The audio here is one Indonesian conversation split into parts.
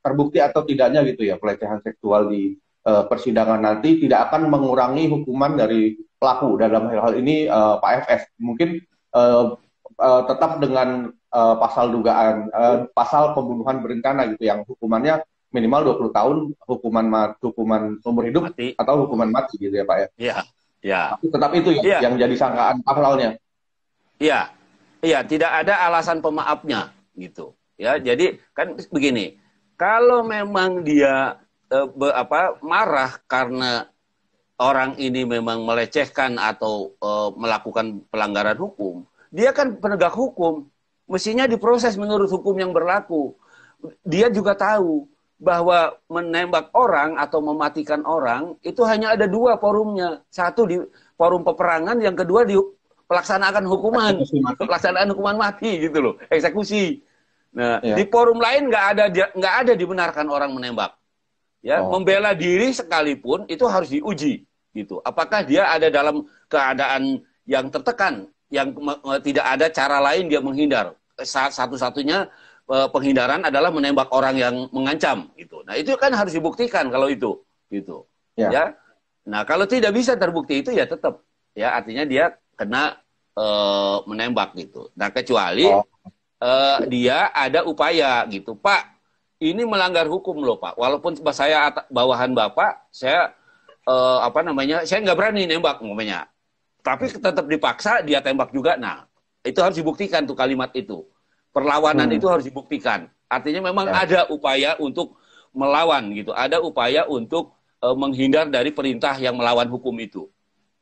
terbukti atau tidaknya gitu ya pelecehan seksual di uh, persidangan nanti tidak akan mengurangi hukuman dari pelaku dalam hal-hal ini uh, Pak FS mungkin uh, uh, tetap dengan uh, pasal dugaan uh, pasal pembunuhan berencana gitu yang hukumannya minimal 20 tahun hukuman mat, hukuman umur hidup mati. atau hukuman mati gitu ya Pak ya. Iya. Iya. Tetap itu yang, ya. Iya. yang jadi sangkaan pasalnya Iya. Iya, tidak ada alasan pemaafnya gitu. Ya, jadi kan begini, kalau memang dia eh, be, apa marah karena orang ini memang melecehkan atau eh, melakukan pelanggaran hukum, dia kan penegak hukum, mestinya diproses menurut hukum yang berlaku. Dia juga tahu bahwa menembak orang atau mematikan orang itu hanya ada dua forumnya. Satu di forum peperangan, yang kedua di pelaksanaan hukuman, pelaksanaan hukuman mati gitu loh, eksekusi. Nah, yeah. di forum lain nggak ada nggak ada dibenarkan orang menembak. Ya, oh. membela diri sekalipun itu harus diuji gitu. Apakah dia ada dalam keadaan yang tertekan, yang tidak ada cara lain dia menghindar. Satu-satunya e, penghindaran adalah menembak orang yang mengancam gitu. Nah, itu kan harus dibuktikan kalau itu gitu. Ya. ya. Nah, kalau tidak bisa terbukti itu ya tetap ya artinya dia kena uh, menembak gitu. Nah, kecuali oh uh, dia ada upaya gitu, Pak. Ini melanggar hukum loh Pak. Walaupun saya bawahan Bapak, saya uh, apa namanya, saya nggak berani nembak umpamanya. Tapi tetap dipaksa dia tembak juga. Nah, itu harus dibuktikan tuh kalimat itu. Perlawanan hmm. itu harus dibuktikan. Artinya memang ya. ada upaya untuk melawan gitu. Ada upaya untuk uh, menghindar dari perintah yang melawan hukum itu.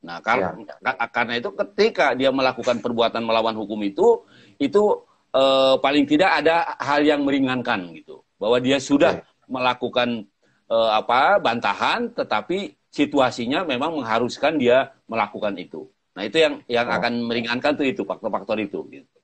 Nah, karena, ya. karena itu ketika dia melakukan perbuatan melawan hukum itu, itu eh, paling tidak ada hal yang meringankan gitu bahwa dia sudah okay. melakukan uh, apa bantahan tetapi situasinya memang mengharuskan dia melakukan itu nah itu yang yang oh. akan meringankan tuh itu faktor-faktor itu gitu